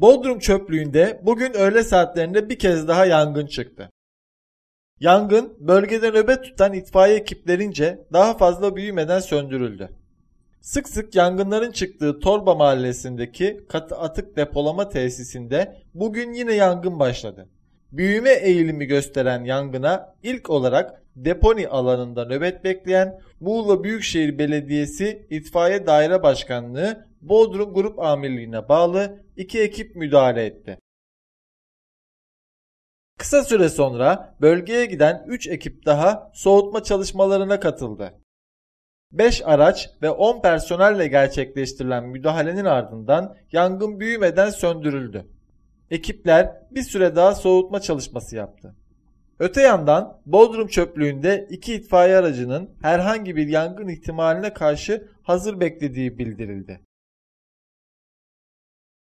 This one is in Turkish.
Bodrum çöplüğünde bugün öğle saatlerinde bir kez daha yangın çıktı. Yangın bölgede nöbet tutan itfaiye ekiplerince daha fazla büyümeden söndürüldü. Sık sık yangınların çıktığı Torba mahallesindeki katı atık depolama tesisinde bugün yine yangın başladı. Büyüme eğilimi gösteren yangına ilk olarak deponi alanında nöbet bekleyen Muğla Büyükşehir Belediyesi İtfaiye Daire Başkanlığı Bodrum Grup Amirliğine bağlı iki ekip müdahale etti. Kısa süre sonra bölgeye giden 3 ekip daha soğutma çalışmalarına katıldı. 5 araç ve 10 personelle gerçekleştirilen müdahalenin ardından yangın büyümeden söndürüldü. Ekipler bir süre daha soğutma çalışması yaptı. Öte yandan Bodrum çöplüğünde iki itfaiye aracının herhangi bir yangın ihtimaline karşı hazır beklediği bildirildi.